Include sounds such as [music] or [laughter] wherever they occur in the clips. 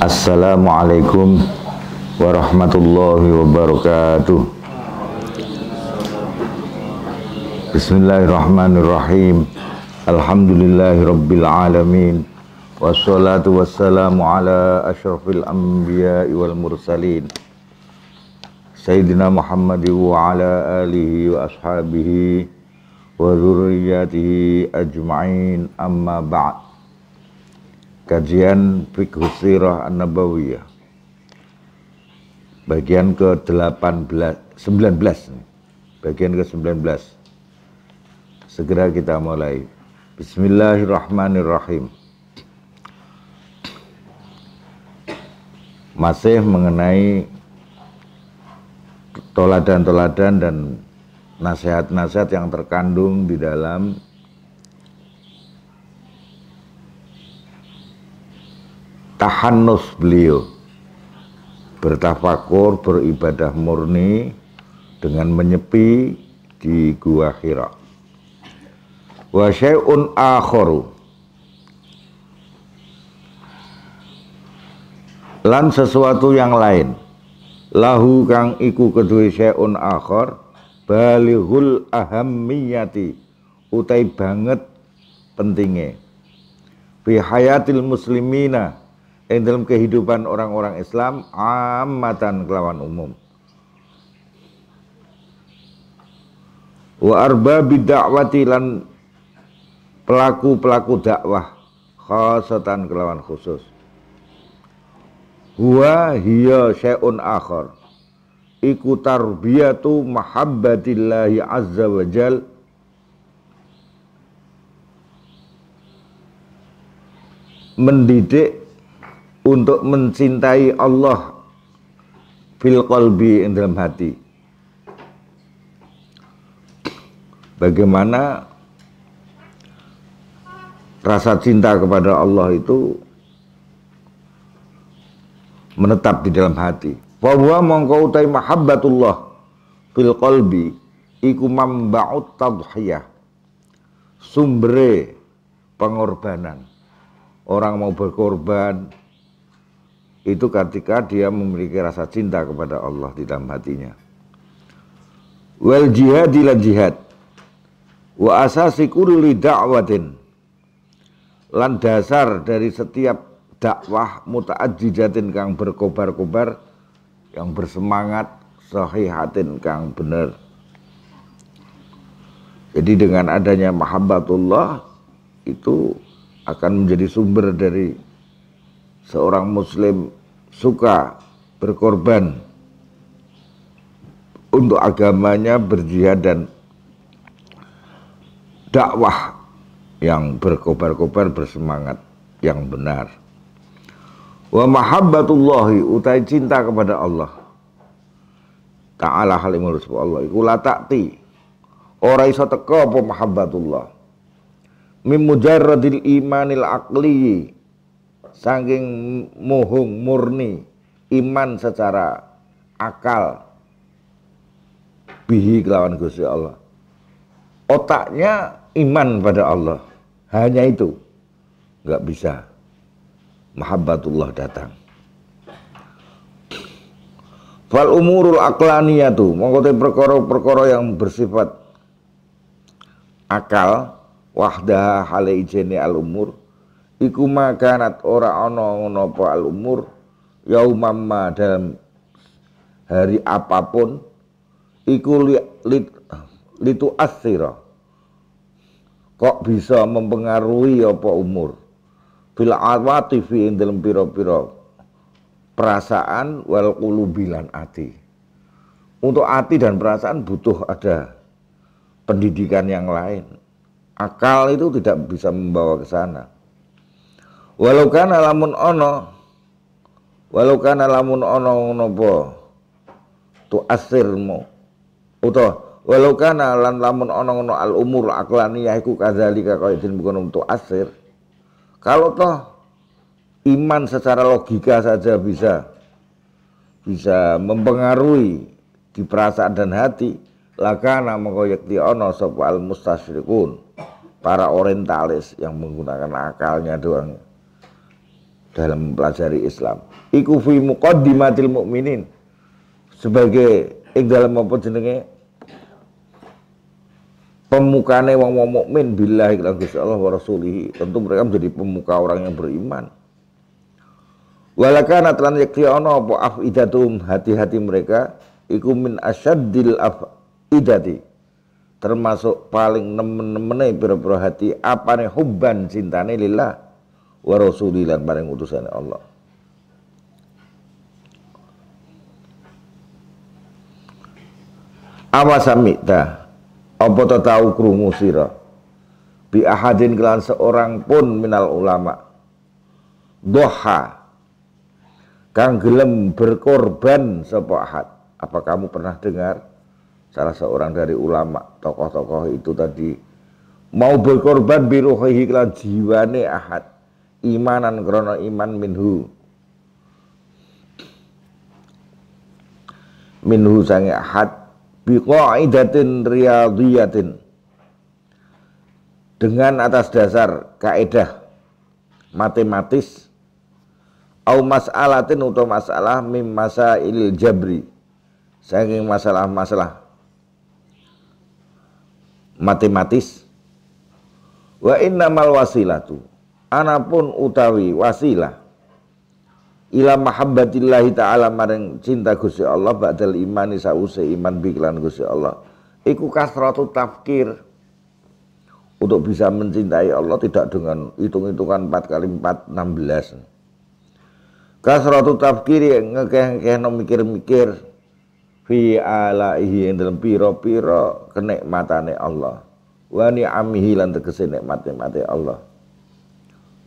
Assalamualaikum warahmatullahi wabarakatuh Bismillahirrahmanirrahim Alhamdulillahi rabbil alamin Wassalatu wassalamu ala ashrafil anbiya wal mursalin Sayyidina Muhammad wa ala alihi wa ashabihi wa zurriyatihi ajma'in amma ba'd Kajian Fikhu Sirah An-Nabawiyah Bagian ke-18 19 Bagian ke-19 Segera kita mulai Bismillahirrahmanirrahim Masih mengenai toladan-toladan dan nasihat-nasihat yang terkandung di dalam tahanus beliau bertafakur beribadah murni dengan menyepi di gua Hira wa syai'un akharu lan sesuatu yang lain lahu kang iku kedua syai'un akhar balihul ahammiyati utai banget pentingnya fi hayatil muslimina yang dalam kehidupan orang-orang Islam amatan kelawan umum wa arba bidakwati lan pelaku-pelaku dakwah khasatan kelawan khusus huwa hiya syai'un akhar iku tarbiyatu mahabbatillahi azza wa jal mendidik untuk mencintai Allah fil qalbi dalam hati. Bagaimana rasa cinta kepada Allah itu menetap di dalam hati. Bahwa mongko utai mahabbatullah fil qalbi iku mamba'ut tadhiyah. Sumbere pengorbanan. Orang mau berkorban, itu ketika dia memiliki rasa cinta kepada Allah di dalam hatinya. Wal jihad ila jihad wa asasi kulli da'watin lan dasar dari setiap dakwah muta'addidatin kang berkobar-kobar yang bersemangat sahihatin kang bener. Jadi dengan adanya mahabbatullah itu akan menjadi sumber dari seorang muslim suka berkorban untuk agamanya berjihad dan dakwah yang berkobar-kobar bersemangat yang benar wa mahabbatullahi utai cinta kepada Allah ta'ala halimul Allah iku latakti takti ora iso teko apa mahabbatullah min mujarradil imanil aqli saking muhung murni iman secara akal bihi kelawan Gusti Allah otaknya iman pada Allah hanya itu nggak bisa mahabbatullah datang fal umurul tuh mengkotai perkara-perkara yang bersifat akal wahda hale al umur iku makanat ora ana ngono apa al umur yaumamma dalam hari apapun iku li, lit, litu asira kok bisa mempengaruhi apa umur bila awati fi dalam pira-pira perasaan wal qulubilan ati untuk ati dan perasaan butuh ada pendidikan yang lain akal itu tidak bisa membawa ke sana walau kana lamun ono walau kana lamun ono nopo tu asirmu uto walau kana lan lamun ono ono al umur aklaniyah iku kadzalika kaya den bukan untuk asir kalau toh iman secara logika saja bisa bisa mempengaruhi di perasaan dan hati lakana ti ono sopa al mustasyrikun para orientalis yang menggunakan akalnya doang dalam mempelajari Islam. Iku fi muqaddimatil mukminin sebagai ing dalam apa jenenge pemukane wong wong mukmin billahi lan Gusti Allah wa rasulih tentu mereka menjadi pemuka orang yang beriman walakana tran yakti ana apa afidatum hati-hati mereka iku min asyaddil afidati termasuk paling nemen-nemene pira-pira hati apane hubban cintane lillah wa lan paring utusan Allah sami ta? apa ta tau krungu sira bi ahadin kelan seorang pun minal ulama doha kang gelem berkorban sapa ahad apa kamu pernah dengar salah seorang dari ulama tokoh-tokoh itu tadi mau berkorban biruhi iklan jiwane ahad imanan krono iman minhu minhu sange ahad biqaidatin riyadhiyatin dengan atas dasar kaedah matematis au mas'alatin atau masalah mim masail jabri saking masalah-masalah matematis wa innamal wasilatu anapun utawi wasilah ila mahabbatillah ta'ala maring cinta Gusti Allah ba'dal imani sause iman biklan Gusti Allah iku kasratu tafkir untuk bisa mencintai Allah tidak dengan hitung-hitungan 4 kali 4 16 kasratu tafkir ngekeh-ngekeh mikir-mikir fi alaihi yang dalam piro-piro kenikmatane Allah wa ni'amihi lan tegese nikmat-nikmate Allah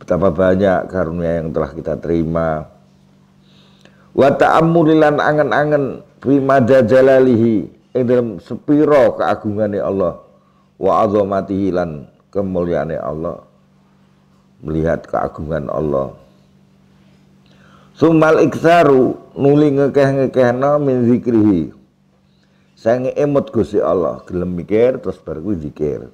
betapa banyak karunia yang telah kita terima wa ta'ammulilan angen-angen primada jalalihi ing dalam sepiro keagungannya Allah wa azamatihi lan kemuliaannya Allah melihat keagungan Allah Sumal iksaru nuli ngekeh-ngekehna min zikrihi. Sange emot gusi Allah, gelem mikir terus baru zikir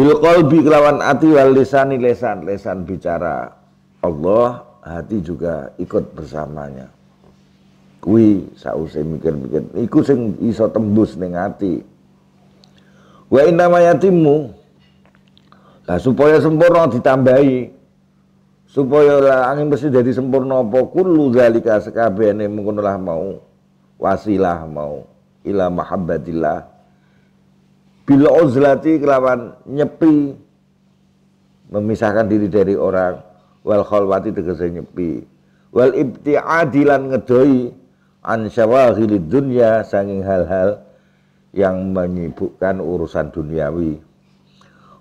bil kolbi kelawan ati wal lisani lesan lesan bicara Allah hati juga ikut bersamanya kui sausai mikir-mikir iku sing iso tembus ning hati. wa inna mayatimu lah supaya sempurna ditambahi supaya lah angin mesti jadi sempurna apa kullu zalika sekabehane mengkono lah mau wasilah mau ila mahabbatillah Bila uzlati kelawan nyepi memisahkan diri dari orang wal khalwati tegese nyepi wal ibtiadilan ngedoi an syawahil dunya sanging hal-hal yang menyibukkan urusan duniawi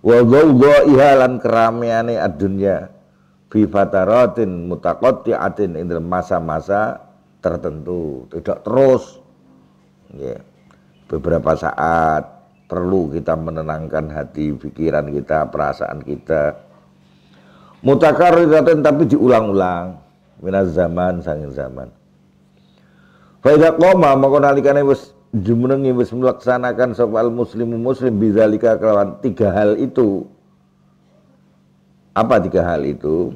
wa gawdaiha ihalan kerameane ad-dunya fi fataratin mutaqatti'atin ing masa-masa tertentu tidak terus yeah. beberapa saat perlu kita menenangkan hati, pikiran kita, perasaan kita. Mutakar tapi diulang-ulang. Minaz zaman, sangin zaman. Faidah koma mengkonalikannya wis jumenengi wis melaksanakan soal muslimu muslim bizalika kelawan tiga hal itu. Apa tiga hal itu?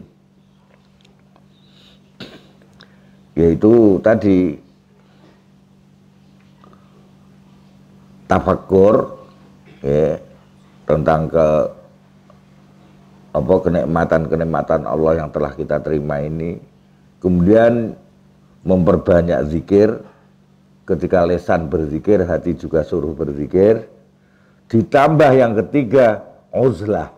Yaitu tadi tafakur ya, tentang ke apa kenikmatan-kenikmatan Allah yang telah kita terima ini kemudian memperbanyak zikir ketika lesan berzikir hati juga suruh berzikir ditambah yang ketiga uzlah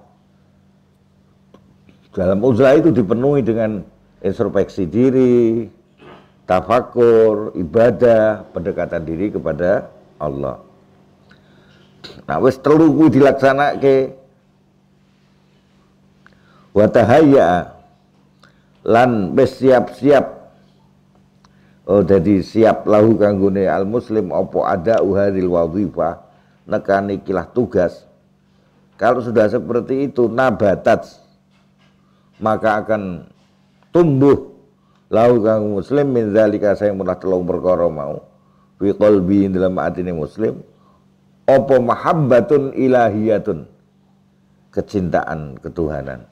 dalam uzlah itu dipenuhi dengan introspeksi diri tafakur ibadah pendekatan diri kepada Allah Nah wis telu ku dilaksanake. Wa tahayya lan wis siap-siap. Oh jadi siap lahu kanggone al muslim opo ada uharil wadhifah nekani kilah tugas. Kalau sudah seperti itu nabatat maka akan tumbuh lahu kang muslim min zalika saya mulah telung perkara mau fi qalbi dalam atine muslim opo mahabbatun ilahiyatun kecintaan ketuhanan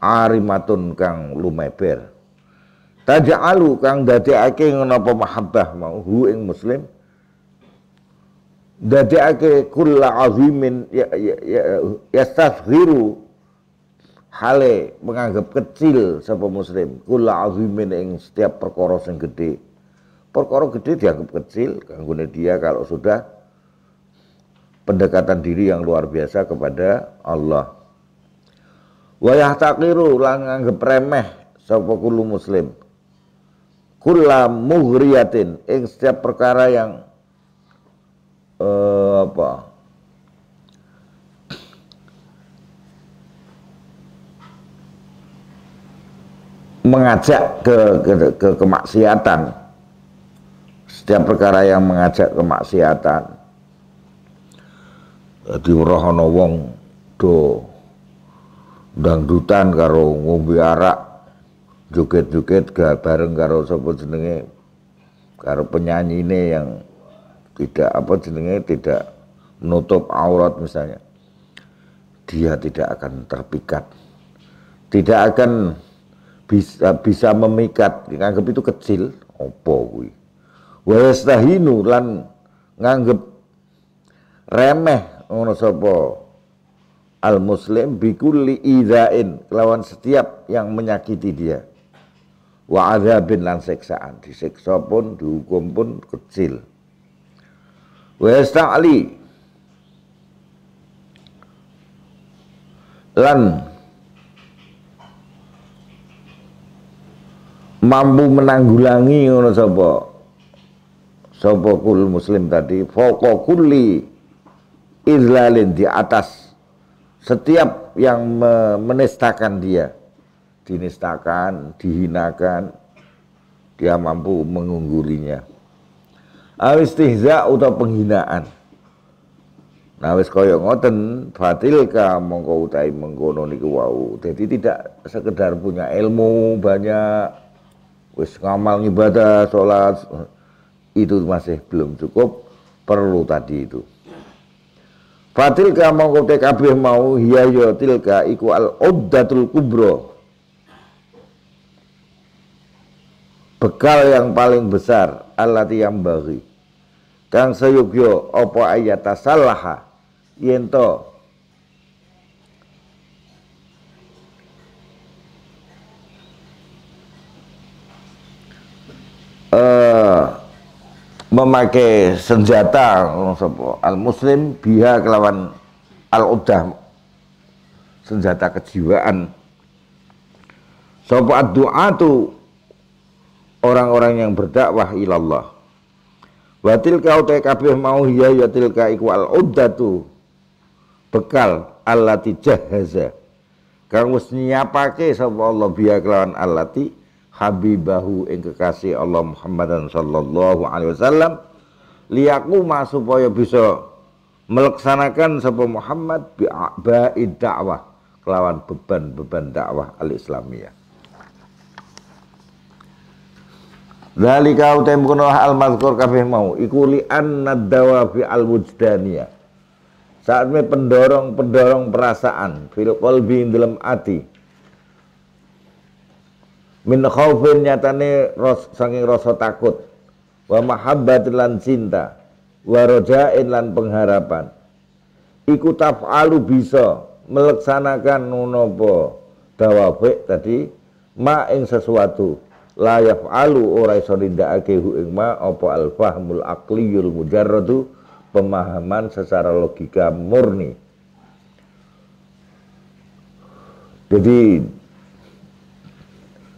arimatun kang lumeber alu kang ake napa mahabbah mau hu ing muslim ake kulla azimin ya, ya, ya, ya, ya hale menganggap kecil sapa muslim kulla azimin ing setiap perkara sing gede, perkara gede dianggap kecil kanggone dia kalau sudah pendekatan diri yang luar biasa kepada Allah. Wayah yahtaqiru lan anggap remeh sapa kulo muslim. Kula mughriyatin ing setiap perkara yang uh, apa? mengajak ke, ke, ke kemaksiatan setiap perkara yang mengajak kemaksiatan Dadi ora ana wong do dangdutan karo ngombe arak joget-joget gak bareng karo sapa jenenge karo penyanyine yang tidak apa jenenge tidak menutup aurat misalnya dia tidak akan terpikat tidak akan bisa bisa memikat nganggep itu kecil opo kuwi wa lan nganggep remeh ngono sapa al muslim bikulli idzain lawan setiap yang menyakiti dia wa adzabin lan siksaan disiksa pun dihukum pun kecil wa yasta'li lan mampu menanggulangi ngono sapa sapa kul muslim tadi fauqa kulli izlalin di atas setiap yang menistakan dia dinistakan dihinakan dia mampu mengunggurinya awistihza atau penghinaan nah wis kaya ngoten fatilka, mongko utai mengkono niku wau jadi tidak sekedar punya ilmu banyak wis ngamal ibadah sholat itu masih belum cukup perlu tadi itu Fatilka mongko te kabeh mau hiya ya tilka iku al uddatul kubra. Bekal yang paling besar alati yang bagi. Kang sayugya opo ayata salaha yento eh uh, memakai senjata al muslim biha kelawan al udah senjata kejiwaan sapa doa tu orang-orang yang berdakwah ilallah wa tilka utai kabeh mau ya ya tilka iku al tu bekal allati jahaza kang wis nyiapake sapa Allah biha kelawan allati habibahu ing kekasih Allah Muhammadan sallallahu alaihi wasallam liyakuma supaya bisa melaksanakan sapa Muhammad bi ba'id dakwah kelawan beban-beban dakwah al-islamiyah Dalika utem kuno al mazkur kafih mau ikuli li anna dawafi al wujdaniyah saatnya pendorong-pendorong perasaan fil qalbi dalam ati min khaufin nyatane ros saking rasa takut wa mahabbatin lan cinta wa rojain lan pengharapan iku taf'alu bisa melaksanakan nonopo dawabik tadi ma ing sesuatu la yaf'alu ora iso nindakake hu ing ma apa al fahmul aqliyul mujarradu pemahaman secara logika murni jadi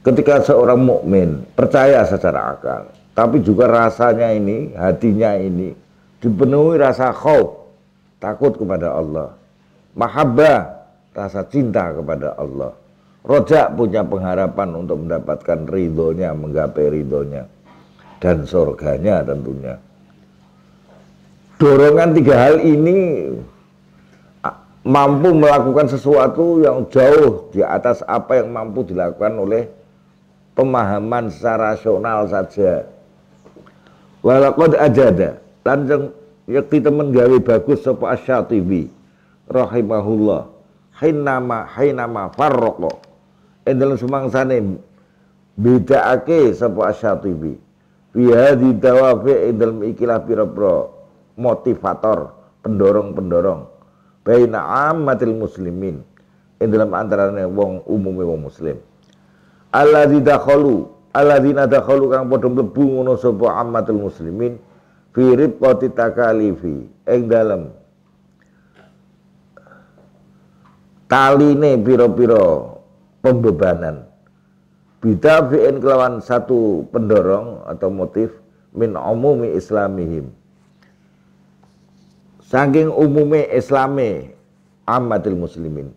ketika seorang mukmin percaya secara akal, tapi juga rasanya ini, hatinya ini dipenuhi rasa khauf, takut kepada Allah. Mahabbah, rasa cinta kepada Allah. Rojak punya pengharapan untuk mendapatkan ridhonya, menggapai ridhonya. Dan surganya tentunya. Dorongan tiga hal ini mampu melakukan sesuatu yang jauh di atas apa yang mampu dilakukan oleh pemahaman secara rasional saja. Walakad ajada, lanjeng yakti temen gawe bagus sapa Asy-Syatibi rahimahullah. Hinama hinama farraqa. Ing dalem sumangsane bedakake sapa Asy-Syatibi. Fi hadhi dawafi ing dalem ikilah pira-pira motivator, pendorong-pendorong baina amatil muslimin ing dalem wong umumnya wong muslim alladzi dakhalu alladzina dakhalu kang padha mlebu ngono sapa ammatul muslimin fi ribqati takalifi ing dalem taline pira-pira pembebanan fiin kelawan satu pendorong atau motif min umumi islamihim saking umume islame amatul muslimin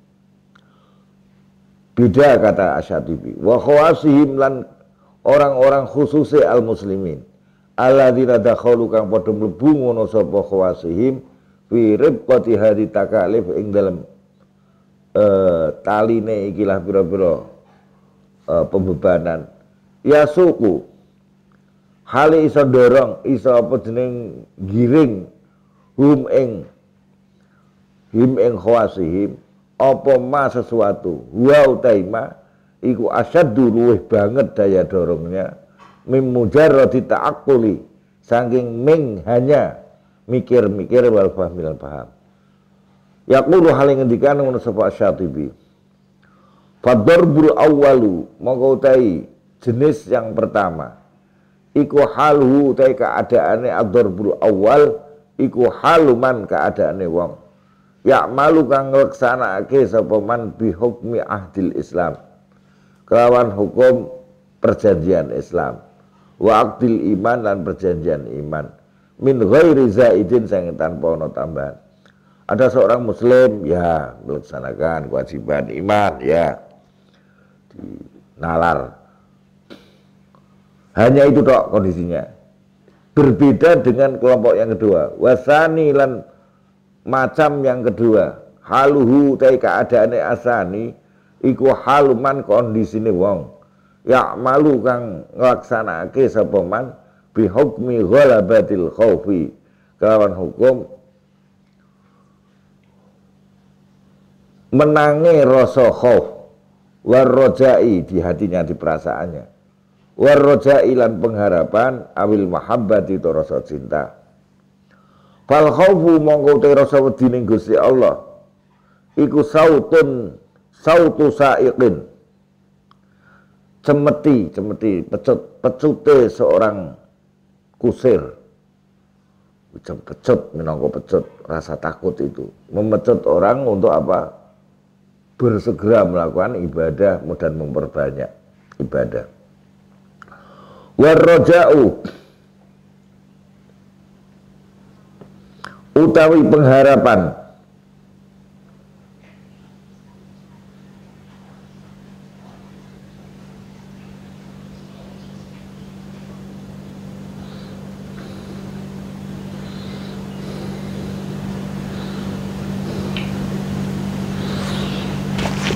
Beda kata Asyatibi. Wa khawasihim lan orang-orang khususnya al-muslimin. Alladzina dakhalu kang padha mlebu ngono sapa khawasihim fi ribqati hadi takalif ing dalem eh taline ikilah pira-pira uh, pembebanan. Ya suku hale iso dorong iso apa jeneng giring hum ing him ing khawasihim apa ma sesuatu wa utaima iku asyaddu luwih banget daya dorongnya mim mujarradi ta'aqquli saking ming hanya mikir-mikir wal fahmi paham yaqulu hal yang ngendikan ngono sapa Syatibi fadarbul awwalu monggo utai jenis yang pertama iku halu utai keadaane adarbul awal iku haluman keadaane wong ya malu kang leksana sapa man bihukmi ahdil Islam kelawan hukum perjanjian Islam wa akdil iman dan perjanjian iman min ghairi zaidin sing tanpa ono tambahan ada seorang muslim ya melaksanakan kewajiban iman ya nalar hanya itu dok kondisinya berbeda dengan kelompok yang kedua wasani lan macam yang kedua haluhu tai keadaane asani iku haluman kondisine wong ya malu kang nglaksanake sapa man bihukmi ghalabatil khaufi kelawan hukum menangi rasa khauf warrojai di hatinya di perasaannya warrojai lan pengharapan awil mahabbati itu rasa cinta Fal khaufu mongko te rasa wedi ning Gusti Allah. Iku sautun sautu saiqin. Cemeti, cemeti, pecut, pecute seorang kusir. Ucap pecut, minangka pecut, rasa takut itu. Memecut orang untuk apa? Bersegera melakukan ibadah dan memperbanyak ibadah. Warroja'u. utawi pengharapan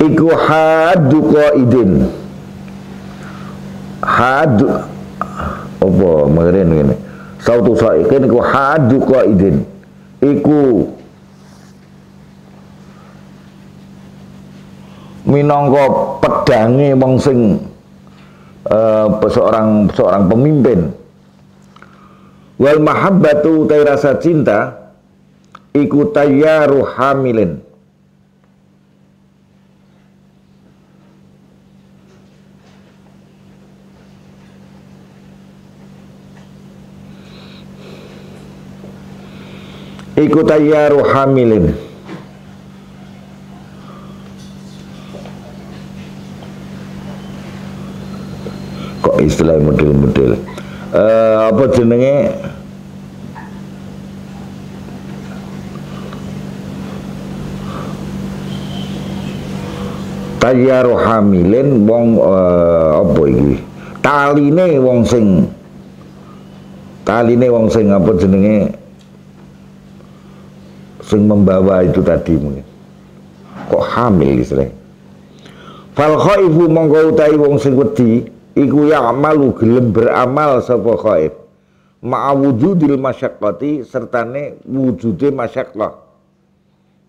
iku hadu qaidin hadu apa mengene ngene sautu saikin iku hadu idin iku minangka pedange wong sing uh, seorang seorang pemimpin wal mahabbatu tai rasa cinta iku tayyaru hamilin Iku tayyaru hamilin Kok istilah model-model uh, Apa jenenge tayyaru hamilin wong uh, apa iki taline wong sing taline wong sing apa jenenge sing membawa itu tadi mungkin kok hamil istilahnya fal khaifu monggo utai wong sing wedi iku ya amal gelem beramal sapa khaif ma'a wujudil masyaqqati sertane wujude masyaqqah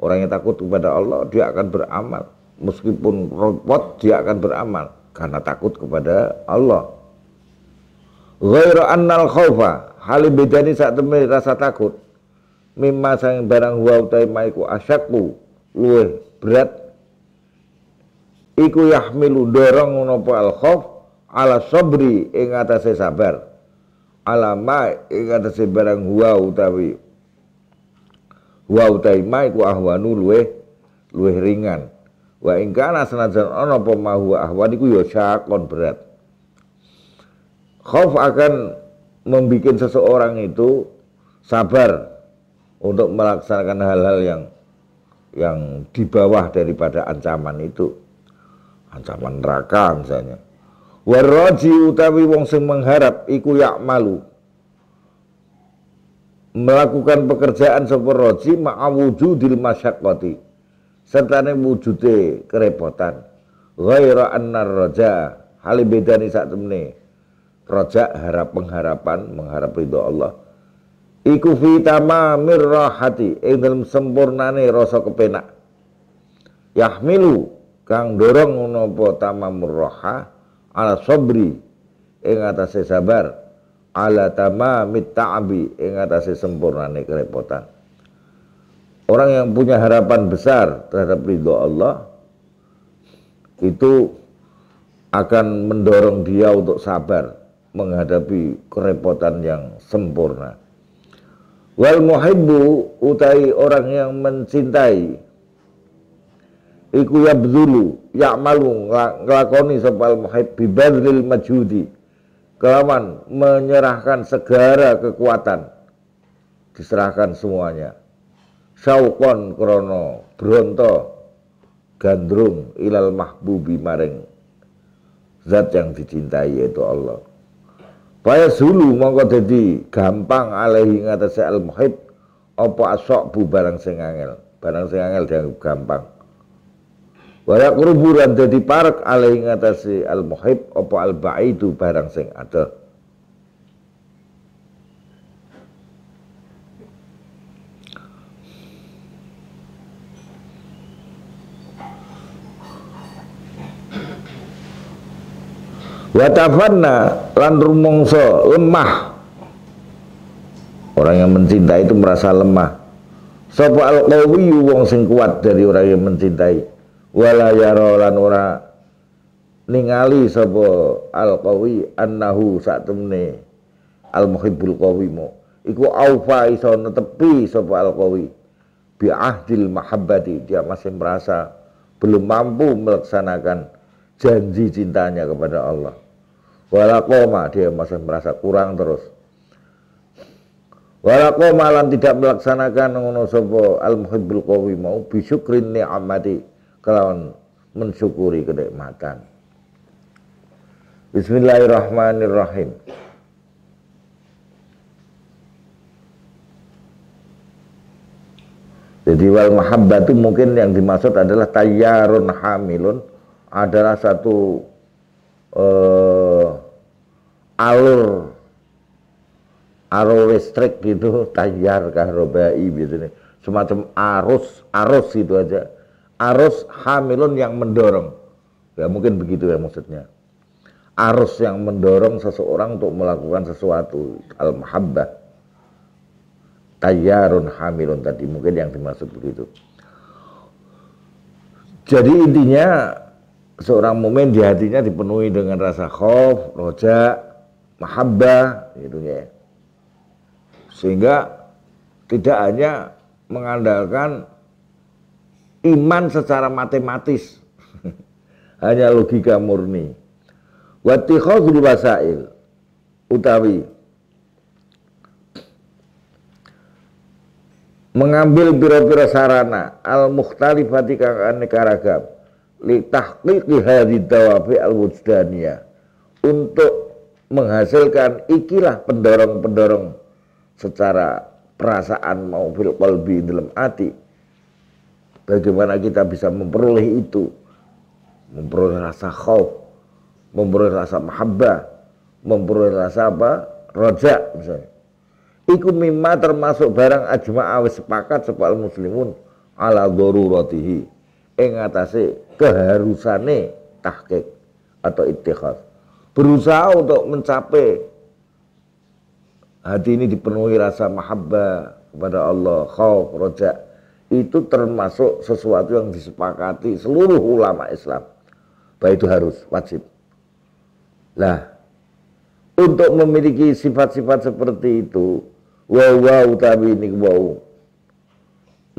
orang yang takut kepada Allah dia akan beramal meskipun robot dia akan beramal karena takut kepada Allah ghairu annal khaufa hal bedani saat rasa takut mimma sang barang huwa utai maiku asyaku luwe berat iku yahmilu dorong nopo al khauf ala sobri ing atase sabar alama ing atase barang huwa utawi huwa utai maiku ahwanu luwe luwe ringan wa ingkana senajan ono apa mahuwa ahwan iku ya berat khauf akan membuat seseorang itu sabar untuk melaksanakan hal-hal yang yang di bawah daripada ancaman itu ancaman neraka misalnya waraji utawi wong sing mengharap iku yak malu melakukan pekerjaan sapa roji dil wujudil serta ini wujudnya kerepotan ghaira annar roja halibedani saat ini temene harap pengharapan mengharap ridho Allah iku fitama tamamir rahati ing dalam sempurnane rasa kepenak yahmilu kang dorong menapa tamamur murroha, ala sabri ing atase sabar ala tamamit ta'bi ing atase sempurnane kerepotan orang yang punya harapan besar terhadap ridho Allah itu akan mendorong dia untuk sabar menghadapi kerepotan yang sempurna. Wal muhibbu utai orang yang mencintai iku yabdulu ya'malu nglakoni sapa al muhib bi majudi Kelaman, menyerahkan segara kekuatan diserahkan semuanya saukon krono bronto gandrung ilal mahbubi maring zat yang dicintai yaitu Allah Paya zulu mongko jadi gampang alaihi ngatasi al muhid apa asok bu barang sing angel, barang sing angel dianggap gampang. Waya kuruburan jadi parek alaihi ngatasi al muhid apa al baidu barang sing adoh. Watafanna lan rumongso lemah. Orang yang mencintai itu merasa lemah. Sapa al wong sing kuat dari orang yang mencintai. Wala yara lan ora ningali sapa al qawi annahu satemne al muhibbul qawi mu. Iku aufa iso netepi sapa al Bi ahdil mahabbati dia masih merasa belum mampu melaksanakan janji cintanya kepada Allah. Walakoma dia masih merasa kurang terus. Walakoma lan tidak melaksanakan ngono sapa al muhibbul Kawi mau bisyukrin ni'amati kelawan mensyukuri kenikmatan. Bismillahirrahmanirrahim. Jadi wal mahabbah itu mungkin yang dimaksud adalah tayyarun hamilun adalah satu uh, alur arus listrik gitu [laughs] tayar kahroba'i gitu nih semacam arus arus gitu aja arus hamilun yang mendorong ya mungkin begitu ya maksudnya arus yang mendorong seseorang untuk melakukan sesuatu al mahabbah tayarun hamilun tadi mungkin yang dimaksud begitu jadi intinya seorang mukmin di hatinya dipenuhi dengan rasa khauf, roja, mahabbah gitu ya. Sehingga tidak hanya mengandalkan iman secara matematis [laughs] hanya logika murni. Wati tikhadhul wasail utawi mengambil biro-biro sarana al mukhtalifati kang aneka ragam litahqiqi hadhi dawafi al untuk menghasilkan ikilah pendorong-pendorong secara perasaan maupun qalbi dalam hati bagaimana kita bisa memperoleh itu memperoleh rasa khauf memperoleh rasa mahabbah memperoleh rasa apa roja misalnya iku mimma termasuk barang ajma'a sepakat sepakat muslimun ala dharuratihi ing atase keharusane tahqiq atau ittikhad. Berusaha untuk mencapai hati ini dipenuhi rasa mahabbah kepada Allah, khauf, roja itu termasuk sesuatu yang disepakati seluruh ulama Islam. Baik itu harus, wajib. Lah, untuk memiliki sifat-sifat seperti itu, wow wow tapi ini wow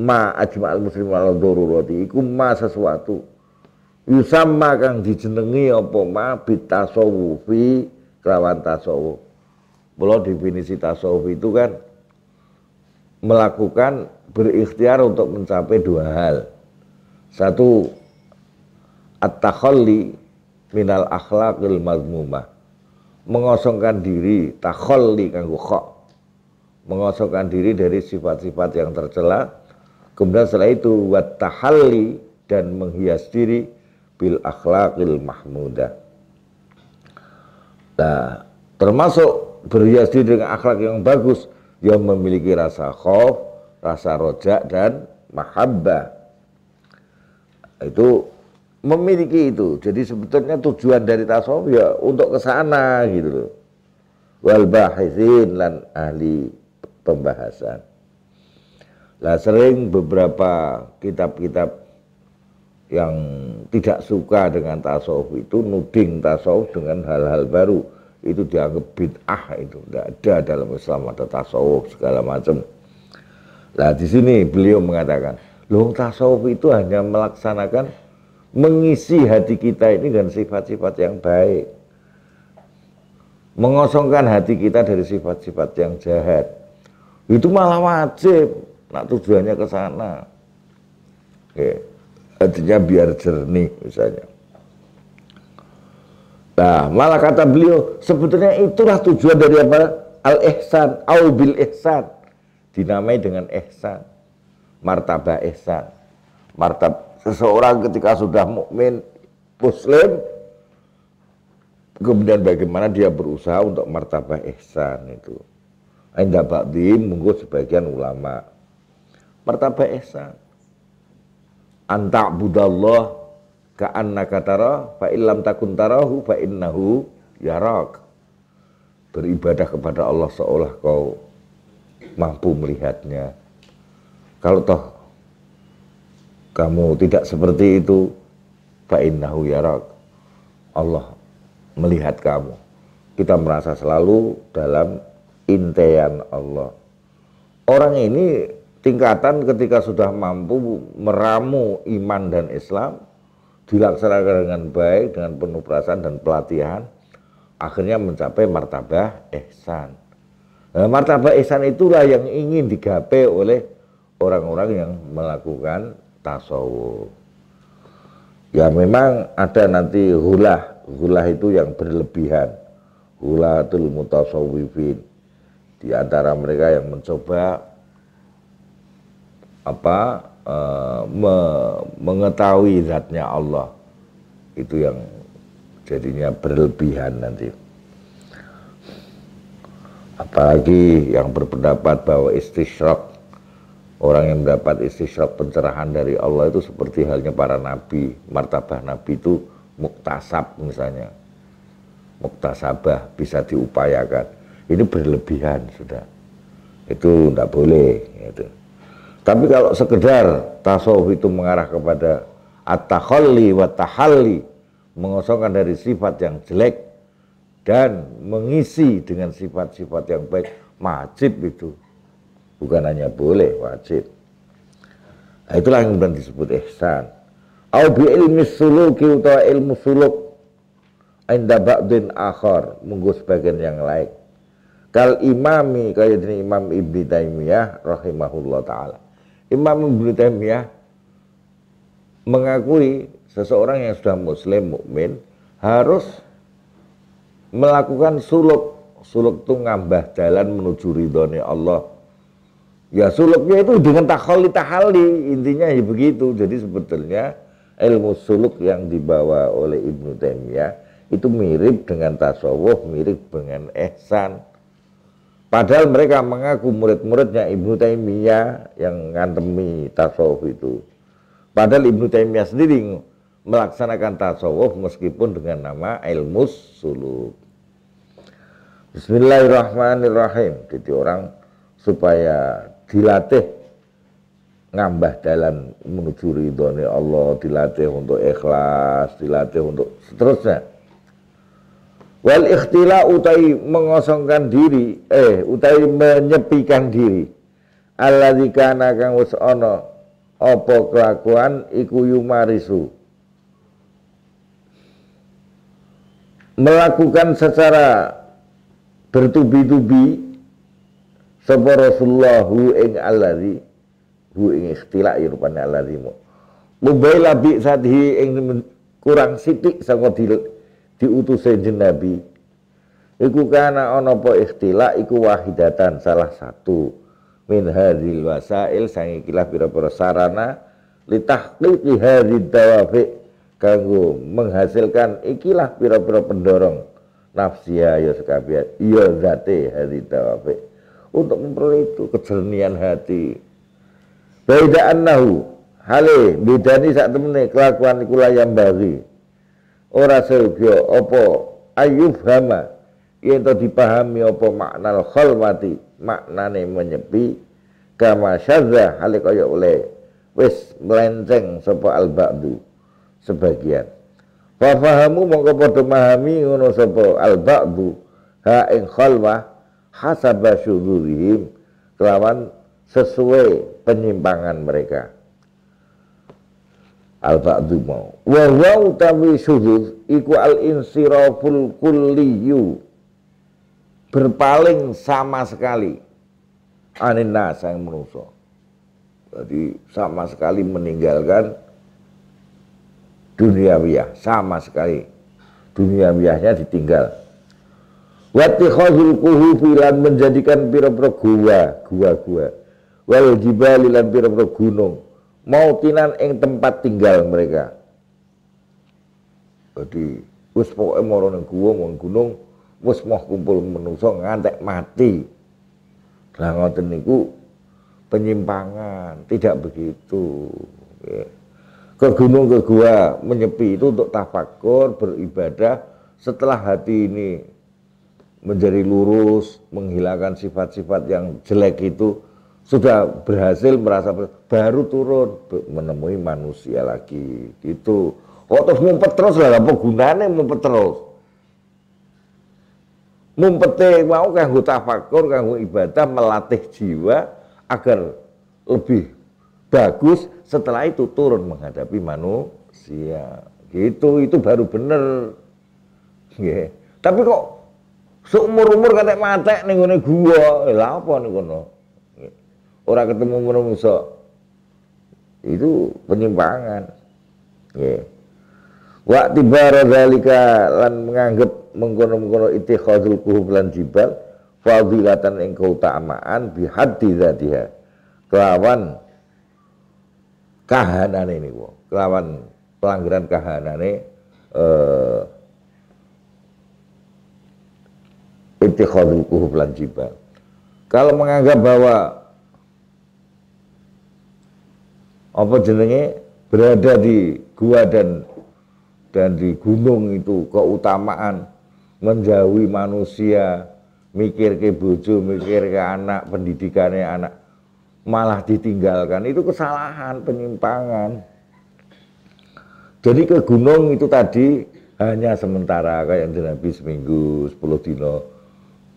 ma ajma'al muslim wal dururati iku ma sesuatu yusamma kang dijenengi apa ma bitasawufi kelawan tasawuf Pulau definisi tasawuf itu kan melakukan berikhtiar untuk mencapai dua hal. Satu at-takhalli minal akhlaqil mazmumah. Mengosongkan diri, takhalli kanggo kok Mengosongkan diri dari sifat-sifat yang tercela Kemudian setelah itu watahali dan menghias diri bil akhlaqil mahmuda. Nah, termasuk berhias diri dengan akhlak yang bagus yang memiliki rasa khauf, rasa rojak dan mahabbah. Itu memiliki itu. Jadi sebetulnya tujuan dari tasawuf ya untuk ke sana gitu loh. Wal bahisin lan ahli pembahasan. Lah sering beberapa kitab-kitab yang tidak suka dengan tasawuf itu nuding tasawuf dengan hal-hal baru itu dianggap bid'ah itu tidak ada dalam Islam ada tasawuf segala macam. lah di sini beliau mengatakan loh tasawuf itu hanya melaksanakan mengisi hati kita ini dengan sifat-sifat yang baik mengosongkan hati kita dari sifat-sifat yang jahat itu malah wajib Nah tujuannya ke sana. Oke. Artinya biar jernih misalnya. Nah, malah kata beliau, sebetulnya itulah tujuan dari apa? Al-ihsan, au bil ihsan. Dinamai dengan ihsan. Martabah ihsan. Martab seseorang ketika sudah mukmin muslim kemudian bagaimana dia berusaha untuk martabah ihsan itu. Ainda Bakti, munggu sebagian ulama martabat ihsan. Anta budallah annaka tara fa illam takun tarahu fa innahu yarak. Beribadah kepada Allah seolah kau mampu melihatnya. Kalau toh kamu tidak seperti itu, fa innahu yarak. Allah melihat kamu. Kita merasa selalu dalam intian Allah. Orang ini tingkatan ketika sudah mampu meramu iman dan Islam dilaksanakan dengan baik dengan penuh perasaan dan pelatihan akhirnya mencapai martabah ihsan nah, martabah ihsan itulah yang ingin digapai oleh orang-orang yang melakukan tasawuf ya memang ada nanti hulah hulah itu yang berlebihan hulatul mutasawwifin di antara mereka yang mencoba apa uh, me mengetahui zatnya Allah itu yang jadinya berlebihan nanti apalagi yang berpendapat bahwa istishraq orang yang mendapat istishraq pencerahan dari Allah itu seperti halnya para nabi martabah nabi itu muktasab misalnya muktasabah bisa diupayakan ini berlebihan sudah itu tidak boleh itu tapi kalau sekedar tasawuf itu mengarah kepada at-takhalli wa tahalli, mengosongkan dari sifat yang jelek dan mengisi dengan sifat-sifat yang baik, wajib itu. Bukan hanya boleh, wajib. Nah, itulah yang kemudian disebut ihsan. Au bi ilmi suluki utawa ilmu suluk inda ba'din akhar, munggu sebagian yang lain. Kal imami kaya imam Ibni Taimiyah rahimahullah taala. Imam Ibnu Taimiyah mengakui seseorang yang sudah muslim mukmin harus melakukan suluk suluk itu ngambah jalan menuju RidhoNya Allah ya suluknya itu dengan takholi tahali intinya ya begitu jadi sebetulnya ilmu suluk yang dibawa oleh Ibnu Taimiyah itu mirip dengan tasawuf mirip dengan ehsan Padahal mereka mengaku murid-muridnya Ibnu Taimiyah yang ngantemi tasawuf itu. Padahal Ibnu Taimiyah sendiri melaksanakan tasawuf meskipun dengan nama ilmu suluk. Bismillahirrahmanirrahim. Jadi orang supaya dilatih ngambah jalan menuju ridhonya Allah, dilatih untuk ikhlas, dilatih untuk seterusnya Wal ikhtila utai mengosongkan diri, eh utai menyepikan diri. Alladzi kana kang wis ana apa kelakuan iku yumarisu. Melakukan secara bertubi-tubi sapa Rasulullah hu ing alladzi hu ing ikhtila ya rupane alladzi mu. Lubaila sadhi ing kurang sithik saka jin nabi iku kana ana apa ikhtilak iku wahidatan salah satu min hadhil wasail sang kilah pira-pira sarana litahqiqi hadhid dawafi kanggo menghasilkan ikilah pira-pira pendorong nafsiya ya sekabiat ya zate hadhid dawafi untuk memperoleh itu kejernihan hati beda annahu hale bedani sak temene kelakuan iku layam bagi ora seyogia opo ayub hama yen to dipahami opo makna khalwati maknane menyepi kama syadza hale oleh wis melenceng sapa al ba'du sebagian fa fahamu mongko padha mahami ngono sapa al ba'du ha ing khalwah hasaba syudurihim kelawan sesuai penyimpangan mereka al ba'du mau wa wa utawi sujud iku al insiraful kulliyu berpaling sama sekali anin nas yang menuso jadi sama sekali meninggalkan dunia wiyah sama sekali dunia wiyahnya ditinggal wati khazul kuhufi menjadikan pira-pira gua gua-gua wal jibali lan pira-pira gunung mautinan ing tempat tinggal mereka. Jadi wis pokoke mara ning guwa mung gunung wis moh kumpul menungso ngantek mati. Lah ngoten niku penyimpangan, tidak begitu. Ya. Ke gunung ke gua menyepi itu untuk tafakur, beribadah setelah hati ini menjadi lurus, menghilangkan sifat-sifat yang jelek itu sudah berhasil merasa baru turun menemui manusia lagi gitu kok terus mumpet terus lah apa gunanya mumpet terus ngumpete mau kanggo tafakur kanggo ibadah melatih jiwa agar lebih bagus setelah itu turun menghadapi manusia gitu itu baru bener yeah. tapi kok seumur umur katanya matek nih gua lah apa nih orang ketemu menungso itu penyimpangan ya wa tibara zalika lan menganggap mengkono-mengkono ittikhadul kuhub lan jibal fadilatan ing keutamaan bihaddi dzatiha kelawan ini wo kelawan pelanggaran kahanan eh ittikhadul kuhub lan jibal kalau menganggap bahwa apa jenenge berada di gua dan dan di gunung itu keutamaan menjauhi manusia mikir ke bojo mikir ke anak pendidikannya anak malah ditinggalkan itu kesalahan penyimpangan jadi ke gunung itu tadi hanya sementara kayak yang Nabi seminggu 10 dino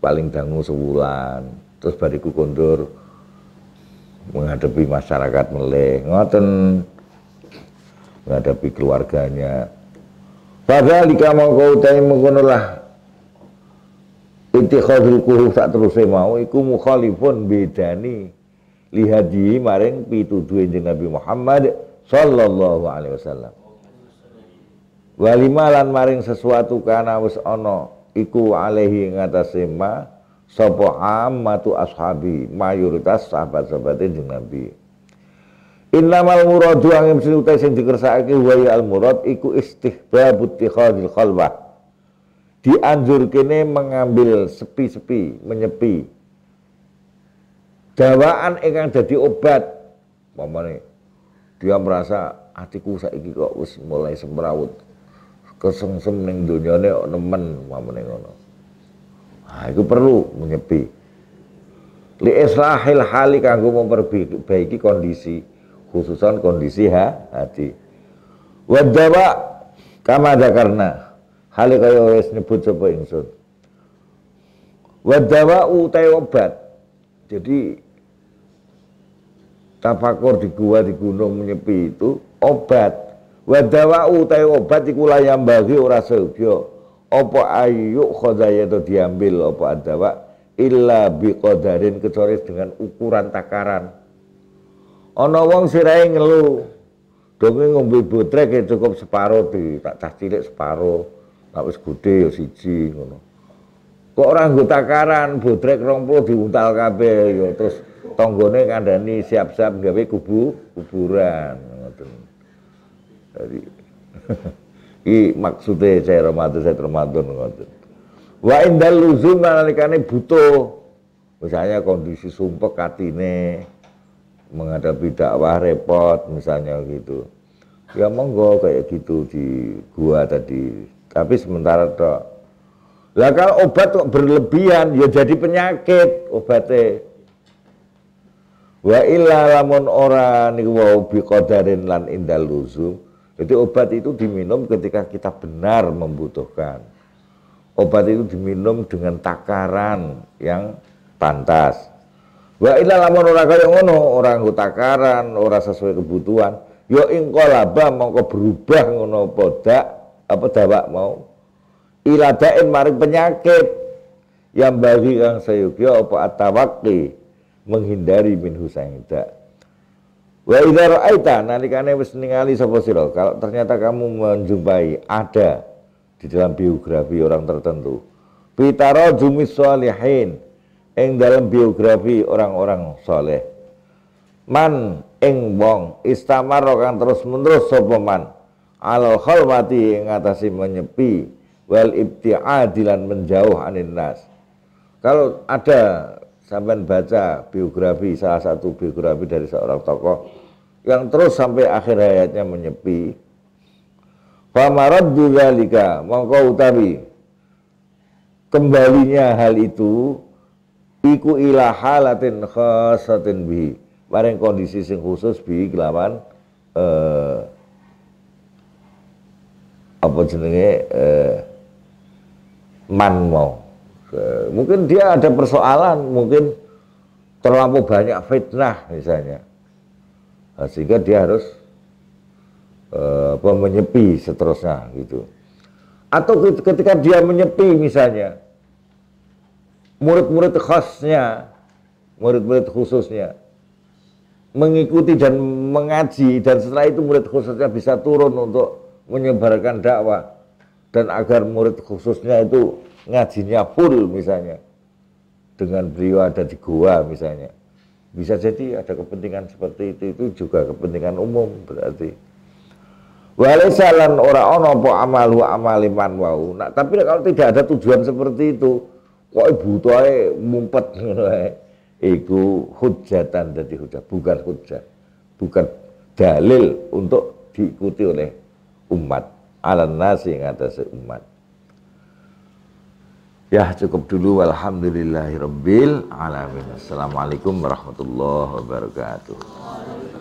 paling dangu sebulan terus bariku kondor menghadapi masyarakat meleh ngoten menghadapi keluarganya padahal lika mongko utahe mengkono lah itikhadul kuhuf sak teruse mau iku mukhalifun bedani di maring pituduhe Nabi Muhammad sallallahu alaihi wasallam walima lan maring sesuatu kana wis ana iku alaihi ngatasema sapa amatu ashabi mayoritas sahabat sahabat jeneng Nabi Innamal muradu angin sing utai sing dikersakake wa al murad iku istihbabut tikhadil khalwah. Dianjur kene mengambil sepi-sepi, menyepi. Dawaan ingkang dadi obat. nih. dia merasa hatiku saiki kok wis mulai semrawut. Kesengsem ning donyane nemen mamane ngono. Nah, itu perlu menyepi. Li islahil hali kanggo memperbaiki kondisi khususan kondisi ha, hati. Wa dawa kama karena hali kaya wis nyebut sapa ingsun. Wa dawa utai obat. Jadi tafakur di gua di gunung menyepi itu obat. Wa dawa utai obat iku layam bagi ora sebya Opo ayu khodaya itu diambil apa adawa illa biqadarin kecuali dengan ukuran takaran ana wong sirahe ngelu donge ngombe botrek ya cukup separo di tak cah cilik separo tak wis gede ya siji ngono kok ora nggo takaran botrek 20 diuntal kabeh ya terus tanggane kandhani siap-siap gawe kubu kuburan ngoten jadi [laughs] Iki maksude saya Ramadan saya Ramadan ngoten. Wa indal luzum nalikane butuh misalnya kondisi sumpek katine menghadapi dakwah repot misalnya gitu. Ya monggo kayak gitu di gua tadi. Tapi sementara tok. Lah kalau obat kok berlebihan ya jadi penyakit obatnya. Wa illa lamun ora niku wa bi kodarin lan indal luzum jadi obat itu diminum ketika kita benar membutuhkan. Obat itu diminum dengan takaran yang pantas. Wa ila lamun ora kaya ngono, ora nggo takaran, ora sesuai kebutuhan, ya ingqalaba mongko berubah ngono apa dak apa dawak mau. Iladain maring penyakit yang bagi kang sayogya apa atawaki menghindari min husangida. Wa idza ra'aita nalikane wis ningali sapa sira, kalau ternyata kamu menjumpai ada di dalam biografi orang tertentu. Pitaro jumis salihin ing dalam biografi orang-orang soleh. Man ing wong istamar kang terus-menerus sapa man alal khalwati ing atase menyepi wal ibtiadilan menjauh anin nas. Kalau ada sampai baca biografi salah satu biografi dari seorang tokoh yang terus sampai akhir hayatnya menyepi famaraddu dzalika mongko utawi kembalinya hal itu iku ila halatin khasatin bi bareng kondisi sing khusus bi kelawan eh, apa jenenge eh, man mau Eh, mungkin dia ada persoalan, mungkin terlalu banyak fitnah misalnya, nah, sehingga dia harus uh, menyepi seterusnya gitu. Atau ketika dia menyepi misalnya, murid-murid khasnya, murid-murid khususnya mengikuti dan mengaji dan setelah itu murid khususnya bisa turun untuk menyebarkan dakwah dan agar murid khususnya itu ngajinya full misalnya dengan beliau ada di goa misalnya bisa jadi ada kepentingan seperti itu itu juga kepentingan umum berarti walisalan orang ono po amalu amaliman wau nah tapi kalau tidak ada tujuan seperti itu kok ibu tuai mumpet itu hujatan jadi hujat bukan hujat bukan dalil untuk diikuti oleh umat alam nasi yang ada seumat Ya cukup dulu Alhamdulillahirrabbil alamin. Assalamualaikum warahmatullahi wabarakatuh.